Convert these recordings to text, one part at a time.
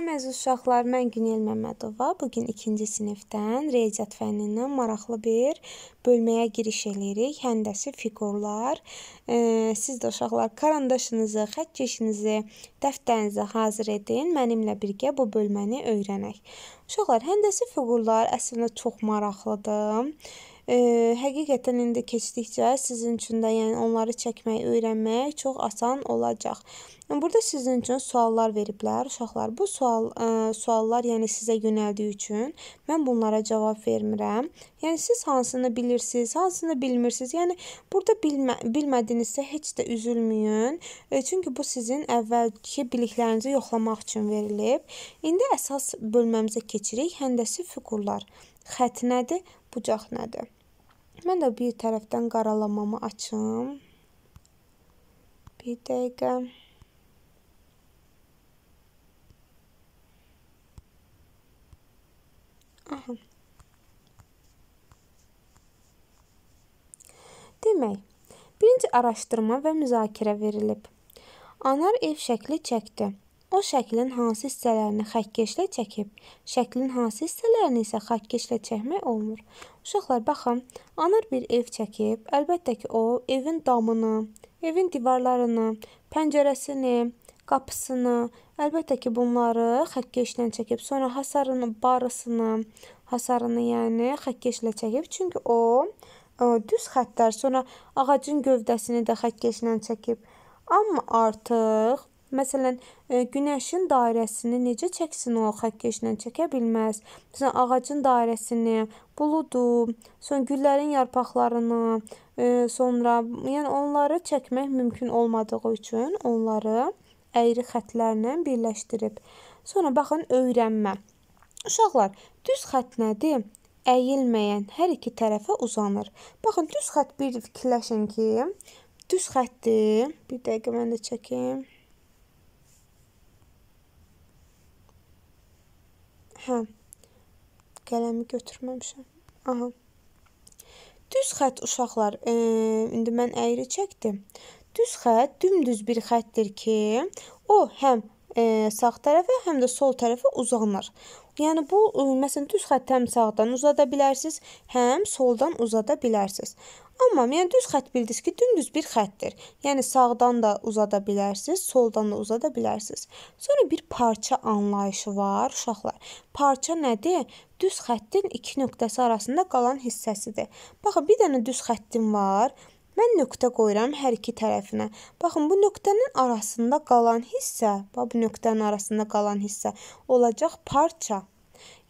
Salam əziz uşaqlar, mən Günel Məmmədova. Bu gün 2-ci sinifdən riyaziyyat fənnindən maraqlı bir bölməyə giriş eləyirik. Həndəsi fiqurlar. E, siz də uşaqlar karandaşınızı, xətt keşinizi, dəftərinizi hazır edin. Mənimlə birgə bu bölməni öyrənək. Uşaqlar, həndəsi fiqurlar əslində çox maraqlıdır. E, həqiqətən indi keçdikcə sizin üçün də, yəni onları çəkmək, öyrənmək çox asan olacaq. Burada sizin üçün suallar veriblər uşaqlar. Bu sual e, suallar yəni sizə yönəldiyi üçün mən bunlara cavab vermirəm. Yəni siz hansını bilirsiniz, hansını bilmirsiniz. Yəni burada bilmə bilmədinizsə heç də üzülməyin. E, çünki bu sizin əvvəlki biliklərinizi yoxlamaq üçün verilib. İndi əsas bölməmizə keçirik. Həndəsi fiqurlar. Xətt nədir? Bucaq nədir? Mən də bir tərəfdən qaralamamı açım. Bir dəqiqə. Aha. Demək, birinci araşdırma və müzakirə verilib. Anar ev şəkli çəkdi. O şəklin hansı hissələrini xəttkeşlə çəkib, şəklin hansı hissələrini isə xəttkeşlə çəkmək olmur. Uşaqlar, baxın, Anar bir ev çəkib. Əlbəttə ki, o evin damını, evin divarlarını, pəncərəsini, qapısını, əlbəttə ki, bunları xəkkəşlə çəkib. Sonra hasarını, barısını, hasarını, yəni xəkkəşlə çəkib. Çünki o ə, düz xəttlər, sonra ağacın gövdəsini də xəkkəşlə çəkib. Amma artıq Məsələn, e, günəşin dairəsini necə çəksin o xəkkəşlə çəkə bilməz. Məsələn, ağacın dairəsini, buludu, sonra güllərin yarpaqlarını, e, sonra yəni onları çəkmək mümkün olmadığı üçün onları əyri xətlərlə birləşdirib. Sonra baxın öyrənmə. Uşaqlar, düz xətt nədir? Əyilməyən hər iki tərəfə uzanır. Baxın, düz xətt bir fikirləşin ki, düz xəttdir. Bir dəqiqə mən də çəkim. Hə. Qələmi götürməmişəm. Aha. Düz xətt uşaqlar, e, indi mən əyri çəkdim. Düz xətt dümdüz bir xəttdir ki, o həm e, sağ tərəfə, həm də sol tərəfə uzanır. Yəni bu e, məsələn düz xətt həm sağdan uzada bilərsiz, həm soldan uzada bilərsiz. Amma yəni düz xətt bildiniz ki, dümdüz bir xəttdir. Yəni sağdan da uzada bilərsiniz, soldan da uzada bilərsiniz. Sonra bir parça anlayışı var, uşaqlar. Parça nədir? Düz xəttin iki nöqtəsi arasında qalan hissəsidir. Baxın, bir dənə düz xəttim var. Mən nöqtə qoyuram hər iki tərəfinə. Baxın, bu nöqtənin arasında qalan hissə, bu nöqtənin arasında qalan hissə olacaq parça.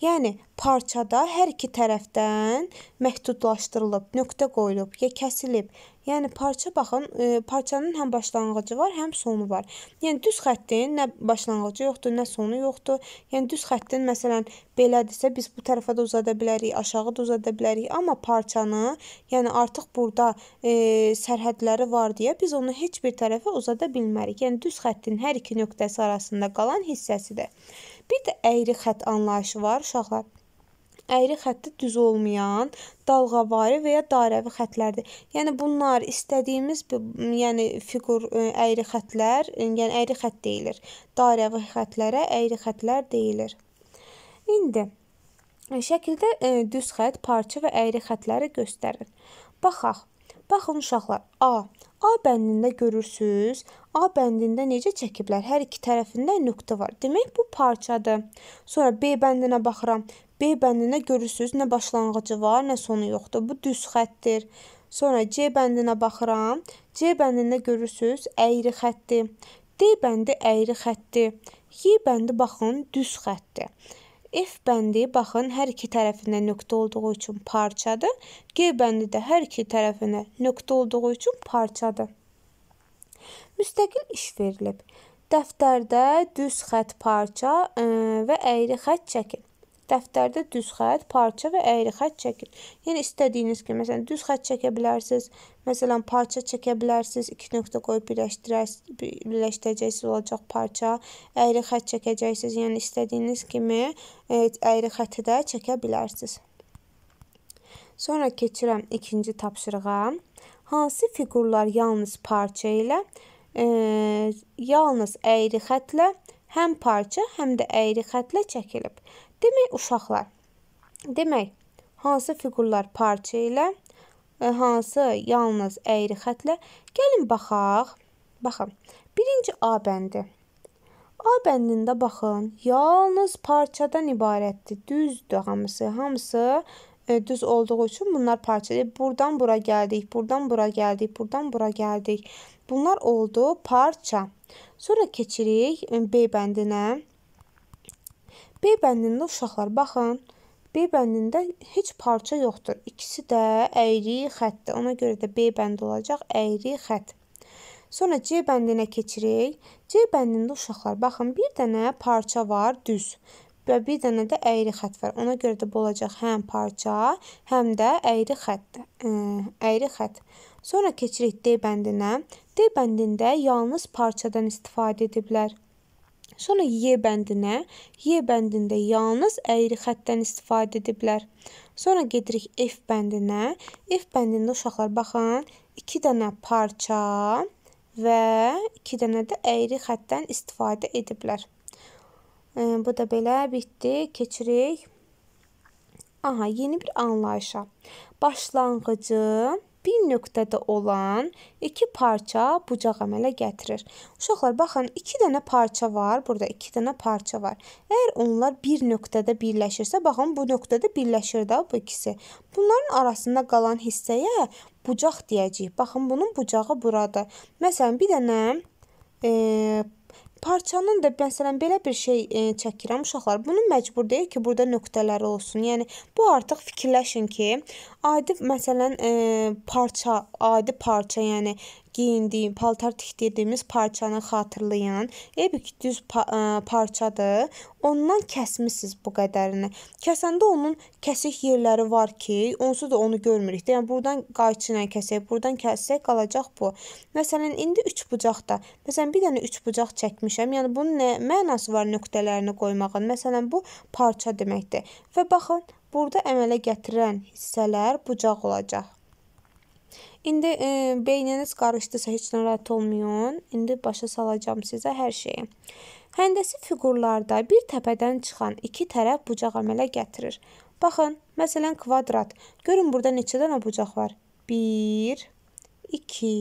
Yəni parçada hər iki tərəfdən məhdudlaşdırılıb, nöqtə qoyulub, ya kəsilib. Yəni parça baxın, e, parçanın həm başlanğıcı var, həm sonu var. Yəni düz xəttin nə başlanğıcı yoxdur, nə sonu yoxdur. Yəni düz xəttin məsələn belədirsə biz bu tərəfə də uzada bilərik, aşağı da uzada bilərik, amma parçanı, yəni artıq burada e, sərhədləri var deyə biz onu heç bir tərəfə uzada bilmərik. Yəni düz xəttin hər iki nöqtəsi arasında qalan hissəsidir. Bir də əyri xətt anlayışı var uşaqlar. Əyri xətti düz olmayan, dalğavari və ya dairəvi xətlərdir. Yəni bunlar istədiyimiz bir, yəni fiqur e, əyri xətlər, e, yəni əyri xətt deyilir. Dairəvi xətlərə əyri xətlər deyilir. İndi e, şəkildə ə, düz xətt, parça və əyri xətləri göstərir. Baxaq. Baxın uşaqlar, A A bəndində görürsüz, A bəndində necə çəkiblər? Hər iki tərəfində nöqtə var. Demək bu parçadır. Sonra B bəndinə baxıram. B bəndində görürsüz, nə başlanğıcı var, nə sonu yoxdur. Bu düz xəttdir. Sonra C bəndinə baxıram. C bəndində görürsüz, əyri xəttdir. D bəndi əyri xəttdir. Y bəndi baxın, düz xəttdir. F bəndi baxın hər iki tərəfində nöqtə olduğu üçün parçadır. G bəndi də hər iki tərəfində nöqtə olduğu üçün parçadır. Müstəqil iş verilib. Dəftərdə düz xətt parça və əyri xətt çəkin. Dəftərdə düz xətt, parça və əyri xətt çəkin. Yəni istədiyiniz kimi, məsələn, düz xətt çəkə bilərsiniz. Məsələn, parça çəkə bilərsiniz. 2 nöqtə qoyub birləşdirəsiz, birləşdirəcəksiniz olacaq parça. Əyri xətt çəkəcəksiniz. Yəni istədiyiniz kimi e, əyri xətti də çəkə bilərsiniz. Sonra keçirəm ikinci tapşırığa. Hansı fiqurlar yalnız parça ilə, e, yalnız əyri xətlə, həm parça, həm də əyri xətlə çəkilib. Demək, uşaqlar. Demək, hansı fiqurlar parça ilə, e, hansı yalnız əyri xətlə? Gəlin baxaq. Baxın. Birinci A bəndi. A bəndində baxın, yalnız parçadan ibarətdir. Düzdür hamısı. Hamısı e, düz olduğu üçün bunlar parçadır. Buradan bura gəldik, buradan bura gəldik, buradan bura gəldik. Bunlar oldu parça. Sonra keçirik e, B bəndinə. B bəndində uşaqlar baxın, B bəndində heç parça yoxdur. İkisi də əyri xəttdir. Ona görə də B bəndi olacaq əyri xətt. Sonra C bəndinə keçirik. C bəndində uşaqlar baxın, bir dənə parça var, düz və bir dənə də əyri xətt var. Ona görə də bu olacaq həm parça, həm də əyri xətt. Ə, e, əyri xətt. Sonra keçirik D bəndinə. D bəndində yalnız parçadan istifadə ediblər. Sonra Y bəndinə. Y bəndində yalnız əyri xəttdən istifadə ediblər. Sonra gedirik F bəndinə. F bəndində uşaqlar baxın, 2 dənə parça və 2 dənə də əyri xəttdən istifadə ediblər. Bu da belə bitdi. Keçirik Aha, yeni bir anlayışa. Başlanğıcı bir nöqtədə olan iki parça bucaq əmələ gətirir. Uşaqlar, baxın, 2 dənə parça var, burada 2 dənə parça var. Əgər onlar bir nöqtədə birləşirsə, baxın, bu nöqtədə birləşir də bu ikisi. Bunların arasında qalan hissəyə bucaq deyəcəyik. Baxın, bunun bucağı buradır. Məsələn, bir dənə e, parçanın da məsələn belə bir şey e, çəkirəm uşaqlar. Bunun məcbur deyil ki, burada nöqtələri olsun. Yəni bu artıq fikirləşin ki, adi məsələn e, parça, adi parça, yəni geyindiyi, paltar tikdirdiyimiz parçanı xatırlayan, ebik düz pa ə, e, parçadır. Ondan kəsmisiniz bu qədərini. Kəsəndə onun kəsik yerləri var ki, onsuz da onu görmürük. Yəni burdan qayçı ilə kəsək, burdan kəssək qalacaq bu. Məsələn, indi 3 bucaqda. Məsələn, bir dənə 3 bucaq çəkmişəm. Yəni bunun nə mənası var nöqtələrini qoymağın? Məsələn, bu parça deməkdir. Və baxın, burada əmələ gətirilən hissələr bucaq olacaq. İndi e, beyniniz qarışdısa heç narahat olmayın. İndi başa salacağam sizə hər şeyi. Həndəsi fiqurlarda bir təpədən çıxan iki tərəf bucaq əmələ gətirir. Baxın, məsələn kvadrat. Görün burada neçə dənə bucaq var? 1 2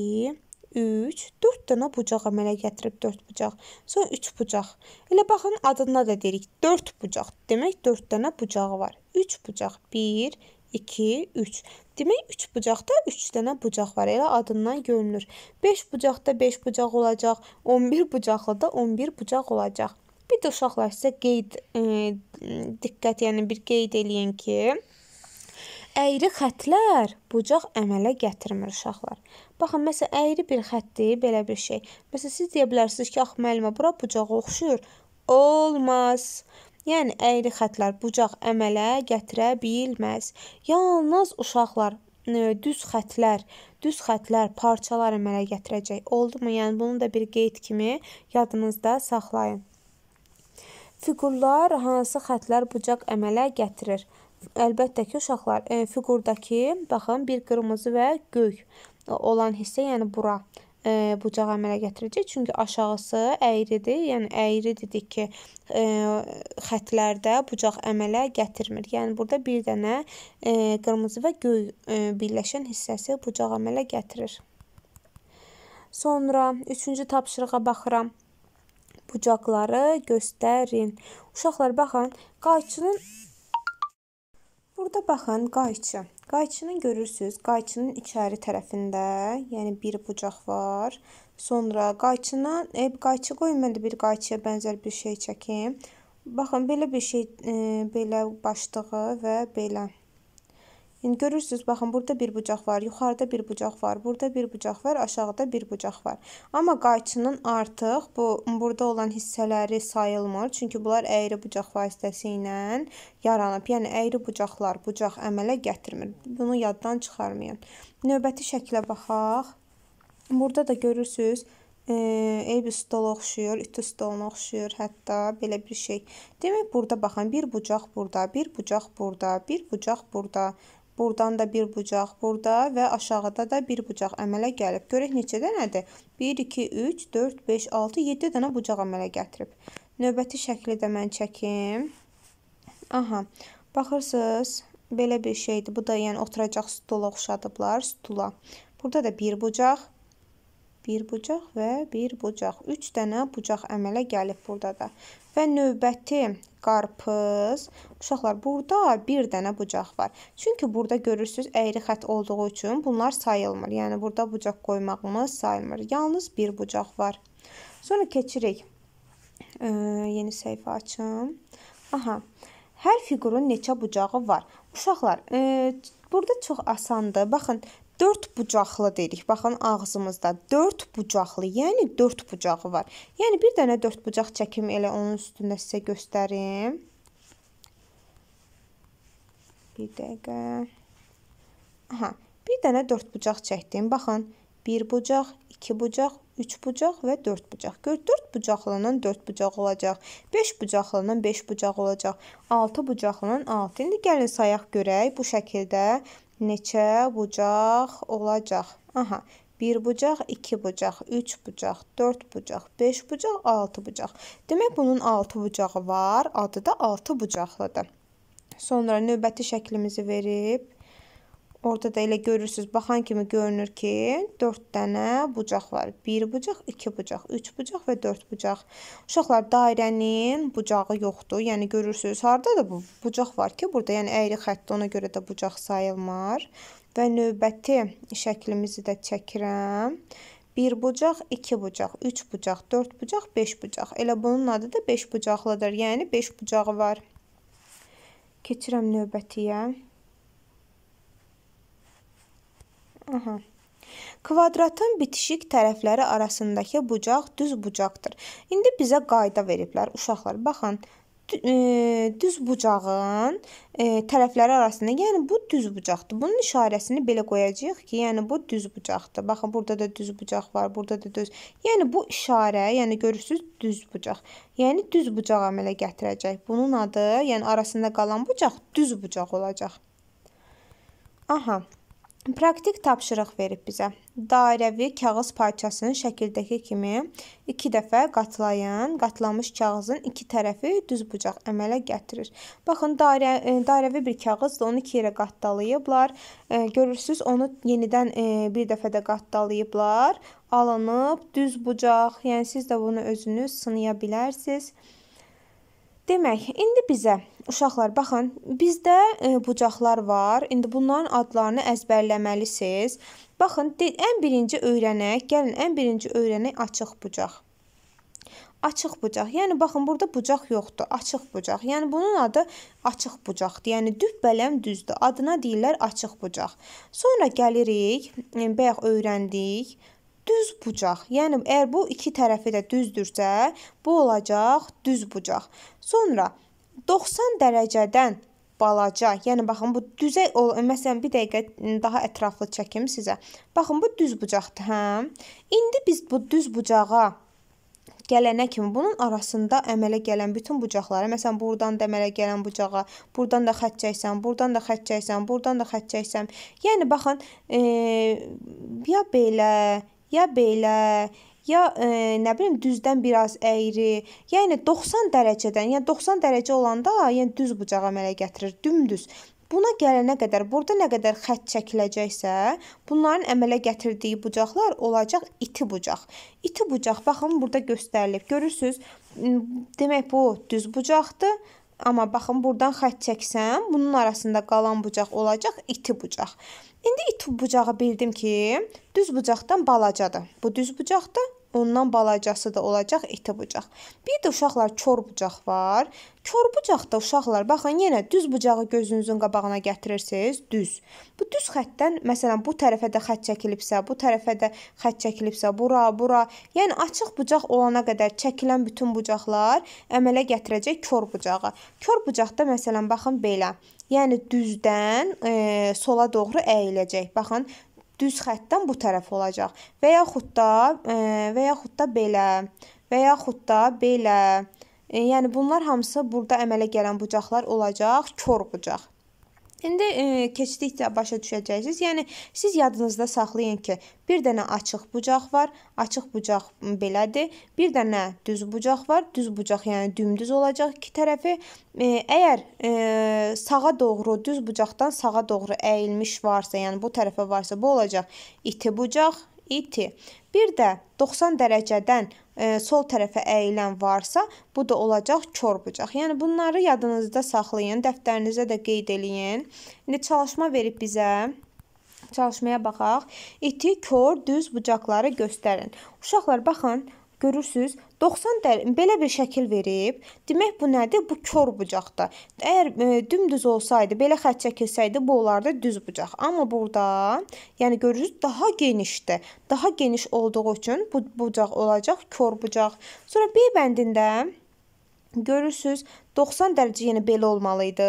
3 4 dənə bucaq əmələ gətirib 4 bucaq. Sonra 3 bucaq. Elə baxın adına da deyirik 4 bucaq. Demək 4 dənə bucağı var. 3 bucaq. 1 2, 3. Demək 3 bucaqda 3 dənə bucaq var. Elə adından görünür. 5 bucaqda 5 bucaq olacaq. 11 bucaqlı da 11 bucaq olacaq. Bir də uşaqlar sizə qeyd e, diqqət, yəni bir qeyd eləyin ki, əyri xətlər bucaq əmələ gətirmir uşaqlar. Baxın, məsələn, əyri bir xəttdir, belə bir şey. Məsələn, siz deyə bilərsiniz ki, axı müəllimə bura bucağa oxşuyur. Olmaz. Yəni əyri xətlər bucaq əmələ gətirə bilməz. Yalnız uşaqlar e, düz xətlər, düz xətlər, parçalar əmələ gətirəcək. Oldumu? Yəni bunu da bir qeyd kimi yadınızda saxlayın. Fiqurlar hansı xətlər bucaq əmələ gətirir? Əlbəttə ki, uşaqlar, e, fiqurdakı baxın bir qırmızı və göy olan hissə, yəni bura e, bucaq əmələ gətirəcək. Çünki aşağısı əyridir. Yəni əyri dedik ki, e, xətlərdə bucaq əmələ gətirmir. Yəni burada bir dənə e, qırmızı və göy e, birləşən hissəsi bucaq əmələ gətirir. Sonra 3-cü tapşırığa baxıram. Bucaqları göstərin. Uşaqlar baxın, qayçının Burada baxın, qayçı. Qayçını görürsüz. Qayçının içəri tərəfində, yəni bir bucaq var. Sonra qayçına, e, qayçı qoyun mən də bir qayçıya bənzər bir şey çəkim. Baxın, belə bir şey, e, belə başlığı və belə. İndi görürsüz, baxın, burada bir bucaq var, yuxarıda bir bucaq var, burada bir bucaq var, aşağıda bir bucaq var. Amma qayçının artıq bu burada olan hissələri sayılmır, çünki bunlar əyri bucaq vasitəsi ilə yaranıb. Yəni əyri bucaqlar bucaq əmələ gətirmir. Bunu yaddan çıxarmayın. Növbəti şəklə baxaq. Burada da görürsüz, ev stola oxşuyur, ütü stoluna oxşuyur, hətta belə bir şey. Demək burada baxın, bir bucaq burada, bir bucaq burada, bir bucaq burada. Buradan da bir bucaq burada və aşağıda da bir bucaq əmələ gəlib. Görək neçə dənədir? 1, 2, 3, 4, 5, 6, 7 dənə bucaq əmələ gətirib. Növbəti şəkli də mən çəkim. Aha, baxırsınız, belə bir şeydir. Bu da yəni oturacaq stula oxşadıblar, stula. Burada da bir bucaq bir bucaq və bir bucaq. 3 dənə bucaq əmələ gəlib burada da. Və növbəti qarpız. Uşaqlar, burada bir dənə bucaq var. Çünki burada görürsüz əyri xətt olduğu üçün bunlar sayılmır. Yəni burada bucaq qoymağımız sayılmır. Yalnız bir bucaq var. Sonra keçirik. Ee, yeni səhifə açım. Aha. Hər fiqurun neçə bucağı var? Uşaqlar, e, burada çox asandır. Baxın, Dörd bucaqlı deyirik. Baxın ağzımızda dörd bucaqlı, yəni dörd bucağı var. Yəni bir dənə dörd bucaq çəkim elə onun üstündə sizə göstərim. Bir dəqiqə. Aha, bir dənə dörd bucaq çəkdim. Baxın, bir bucaq, iki bucaq, üç bucaq və dörd bucaq. Gör, dörd bucaqlanan dörd bucaq olacaq. Beş bucaqlanan beş bucaq olacaq. Altı bucaqlanan altı. İndi gəlin sayaq görək bu şəkildə neçə bucaq olacaq? Aha, 1 bucaq, 2 bucaq, 3 bucaq, 4 bucaq, 5 bucaq, 6 bucaq. Demək bunun 6 bucağı var, adı da 6 bucaqlıdır. Sonra növbəti şəklimizi verib Orada da elə görürsüz, baxan kimi görünür ki, 4 dənə bucaq var. 1 bucaq, 2 bucaq, 3 bucaq və 4 bucaq. Uşaqlar dairənin bucağı yoxdur. Yəni görürsüz, harda da bu bucaq var ki, burada, yəni əyri xəttdə ona görə də bucaq sayılmır. Və növbəti şəklimizi də çəkirəm. 1 bucaq, 2 bucaq, 3 bucaq, 4 bucaq, 5 bucaq. Elə bunun adı da 5 bucaqlıdır. Yəni 5 bucağı var. Keçirəm növbətiyə. Aha. Kvadratın bitişik tərəfləri arasındakı bucaq düz bucaqdır. İndi bizə qayda veriblər uşaqlar. Baxın, e, düz bucağın e, tərəfləri arasında, yəni bu düz bucaqdır. Bunun işarəsini belə qoyacağıq ki, yəni bu düz bucaqdır. Baxın, burada da düz bucaq var, burada da düz. Yəni bu işarə, yəni görürsüz, düz bucaq. Yəni düz bucaq əmələ gətirəcək. Bunun adı, yəni arasında qalan bucaq düz bucaq olacaq. Aha. Praktik tapşırıq verib bizə. Dairəvi kağız parçasını şəkildəki kimi 2 dəfə qatlayın. Qatlanmış kağızın iki tərəfi düz bucaq əmələ gətirir. Baxın, dairə e, dairəvi bir kağızla onu iki yerə qatdalayıblar. E, Görürsüz, onu yenidən e, bir dəfə də qatdalayıblar. Alınıb düz bucaq. Yəni siz də bunu özünüz sınaya bilərsiniz. Demək, indi bizə uşaqlar baxın, bizdə e, bucaqlar var. İndi bunların adlarını əzbərləməlisiniz. Baxın, ən birinci öyrənək, gəlin ən birinci öyrənək açıq bucaq. Açıq bucaq. Yəni baxın, burada bucaq yoxdur, açıq bucaq. Yəni bunun adı açıq bucaqdır. Yəni dübbələm düzdür. Adına deyirlər açıq bucaq. Sonra gəlirik, e, bayaq öyrəndik düz bucaq. Yəni əgər bu iki tərəfi də düzdürsə, bu olacaq düz bucaq. Sonra 90 dərəcədən balaca, yəni baxın bu düzə məsələn bir dəqiqə daha ətraflı çəkim sizə. Baxın bu düz bucaqdır, hə? İndi biz bu düz bucağa gələnə kimi bunun arasında əmələ gələn bütün bucaqlara, məsələn, buradan da əmələ gələn bucağa, buradan da xətt çəksən, buradan da xətt çəksən, buradan da xətt çəksəm. Yəni baxın, e, ya belə, ya belə, ya e, nə bilim düzdən biraz əyri, yəni 90 dərəcədən, yəni 90 dərəcə olanda, yəni düz bucaq əmələ gətirir, dümdüz. Buna gələnə qədər, burada nə qədər xətt çəkiləcəksə, bunların əmələ gətirdiyi bucaqlar olacaq iti bucaq. İti bucaq baxın burada göstərilib. Görürsüz? Demək bu düz bucaqdır. Amma baxın, buradan xətt çəksəm, bunun arasında qalan bucaq olacaq iti bucaq. İndi iti bucağı bildim ki, düz bucaqdan balacadır. Bu düz bucaqdır, ondan balacası da olacaq iti bucaq. Bir də uşaqlar kor bucaq var. Kor bucaqda uşaqlar baxın yenə düz bucağı gözünüzün qabağına gətirirsiniz, düz. Bu düz xəttdən məsələn bu tərəfə də xətt çəkilibsə, bu tərəfə də xətt çəkilibsə, bura, bura, yəni açıq bucaq olana qədər çəkilən bütün bucaqlar əmələ gətirəcək kor bucağı. Kor bucaqda məsələn baxın belə. Yəni düzdən e, sola doğru əyiləcək. Baxın, düz xəttdən bu tərəf olacaq. Və yaxud da e, və yaxud da belə və yaxud da belə. E, yəni bunlar hamısı burada əmələ gələn bucaqlar olacaq, kor bucaq. İndi e, keçdikcə başa düşəcəksiniz. Yəni siz yadınızda saxlayın ki, bir dənə açıq bucaq var, açıq bucaq belədir. Bir dənə düz bucaq var, düz bucaq yəni dümdüz olacaq iki tərəfi. E, əgər e, sağa doğru düz bucaqdan sağa doğru əyilmiş varsa, yəni bu tərəfə varsa, bu olacaq iti bucaq, iti. Bir də 90 dərəcədən e, sol tərəfə əyilən varsa, bu da olacaq kör bucaq. Yəni bunları yadınızda saxlayın, dəftərinizə də qeyd eləyin. İndi çalışma verib bizə. Çalışmaya baxaq. İti kör düz bucaqları göstərin. Uşaqlar baxın, Görürsüz? 90 dərəcə belə bir şəkil verib. Demək bu nədir? Bu kör bucaqdır. Əgər e, dümdüz olsaydı, belə xətt çəkilsəydi, bu olardı düz bucaq. Amma burada, yəni görürsüz, daha genişdir. Daha geniş olduğu üçün bu bucaq olacaq kör bucaq. Sonra B bəndində Görürsüz, 90 dərəcə yenə belə olmalı idi.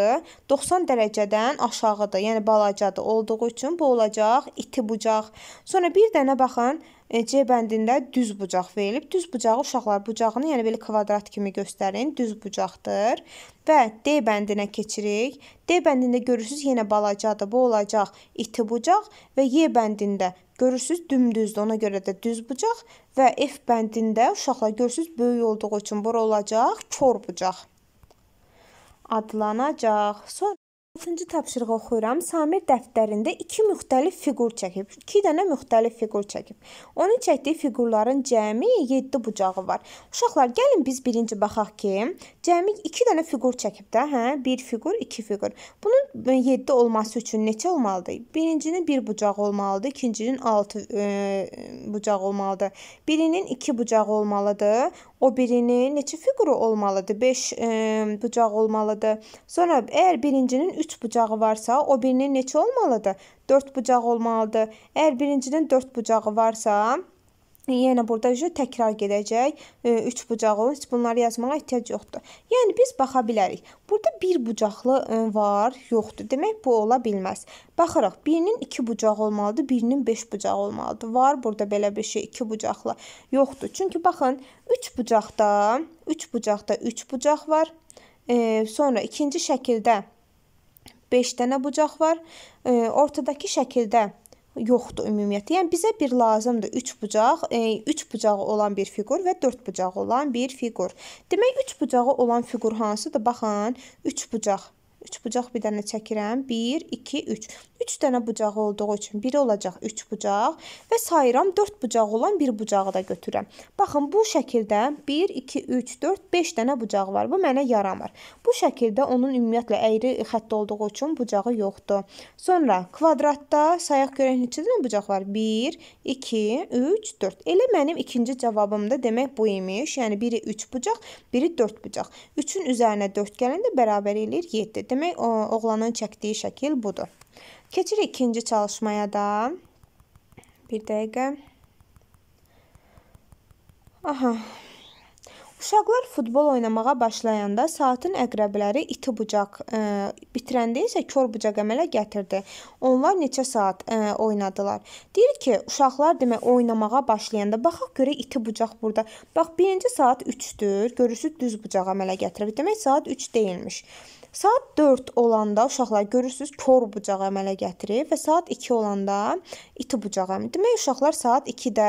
90 dərəcədən aşağıdır, yəni balacadır olduğu üçün bu olacaq iti bucaq. Sonra bir dənə baxın, C bəndində düz bucaq verilib. Düz bucağı uşaqlar bucağını, yəni belə kvadrat kimi göstərin. Düz bucaqdır. Və D bəndinə keçirik. D bəndində görürsüz yenə balacadır. Bu olacaq iti bucaq və Y bəndində görürsüz dümdüzdür. Ona görə də düz bucaq və F bəndində uşaqlar görürsüz böyük olduğu üçün bura olacaq kor bucaq adlanacaq. Sonra Altıncı tapşırığı oxuyuram. Samir dəftərində iki müxtəlif fiqur çəkib. 2 dənə müxtəlif fiqur çəkib. Onun çəkdiyi fiqurların cəmi 7 bucağı var. Uşaqlar, gəlin biz birinci baxaq ki, cəmi 2 dənə fiqur çəkib də, hə? 1 fiqur, 2 fiqur. Bunun 7 e, olması üçün neçə olmalıdır? Birincinin 1 bir bucağı olmalıdır, ikincinin 6 e, e, bucağı olmalıdır. Birinin 2 bucağı olmalıdır o birinin neçə fiquru olmalıdır? 5 e, bucaq olmalıdır. Sonra əgər birincinin 3 bucağı varsa, o birinin neçə olmalıdır? 4 bucaq olmalıdır. Əgər birincinin 4 bucağı varsa, yenə burada j təkrar gedəcək. 3 e, bucağı heç bunları yazmağa ehtiyac yoxdur. Yəni biz baxa bilərik. Burada bir bucaqlı e, var, yoxdur. Demək bu ola bilməz. Baxırıq. Birinin 2 bucağı olmalıdır, birinin 5 bucağı olmalıdır. Var burada belə bir şey 2 bucaqlı. Yoxdur. Çünki baxın 3 bucaqda 3 bucaqda 3 bucaq var. E, sonra ikinci şəkildə 5 dənə bucaq var. E, ortadakı şəkildə yoxdur ümumiyyətlə. Yəni bizə bir lazımdır 3 bucaq, 3 e, bucağı olan bir fiqur və 4 bucağı olan bir fiqur. Demək 3 bucağı olan fiqur hansıdır? Baxın, 3 bucaq 3 bucaq bir dənə çəkirəm. 1, 2, 3. 3 dənə bucağı olduğu üçün biri olacaq 3 bucaq və sayıram 4 bucağı olan bir bucağı da götürürəm. Baxın, bu şəkildə 1, 2, 3, 4, 5 dənə bucağı var. Bu mənə yaramır. Bu şəkildə onun ümumiyyətlə əyri xətt olduğu üçün bucağı yoxdur. Sonra kvadratda sayaq görək neçə dənə bucaq var? 1, 2, 3, 4. Elə mənim ikinci cavabım da demək bu imiş. Yəni biri 3 bucaq, biri 4 bucaq. 3-ün üzərinə 4 gələndə bərabər eləyir 7-dir. Demək, o, oğlanın çəkdiyi şəkil budur. Keçirik ikinci çalışmaya da. Bir dəqiqə. Aha. Uşaqlar futbol oynamağa başlayanda saatın əqrəbləri iti bucaq, e, bitirəndə isə kör bucaq əmələ gətirdi. Onlar neçə saat e, oynadılar. Deyir ki, uşaqlar demək oynamağa başlayanda baxaq görə iti bucaq burada. Bax, birinci saat 3-dür. Görürsüz düz bucaq əmələ gətirib. Demək saat 3 deyilmiş. Saat 4 olanda uşaqlar görürsüz kor bucaq əmələ gətirir və saat 2 olanda iti bucaq əmələ. Demək uşaqlar saat 2-də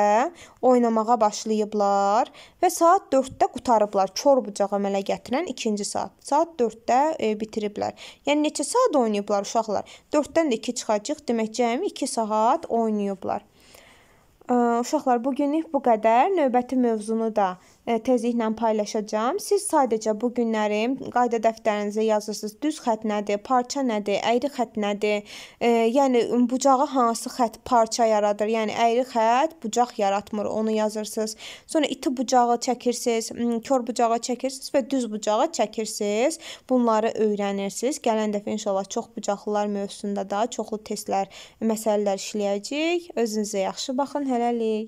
oynamağa başlayıblar və saat 4-də qutarıblar. Kor bucaq əmələ gətirən ikinci saat. Saat 4-də e, bitiriblər. Yəni neçə saat oynayıblar uşaqlar? 4-dən də 2 çıxacaq, demək cəmi 2 saat oynayıblar. Ə, e, uşaqlar, bu günlük bu qədər. Növbəti mövzunu da E, tezliklə paylaşacağam. Siz sadəcə bu günləri qayda dəftərinizə yazırsınız. Düz xətt nədir, parça nədir, əyri xətt nədir? E, yəni bucağı hansı xətt parça yaradır? Yəni əyri xətt bucaq yaratmır, onu yazırsınız. Sonra iti bucağı çəkirsiniz, kör bucağı çəkirsiniz və düz bucağı çəkirsiniz. Bunları öyrənirsiniz. Gələn dəfə inşallah çox bucaqlılar mövzusunda da çoxlu testlər, məsələlər işləyəcəyik. Özünüzə yaxşı baxın. Hələlik.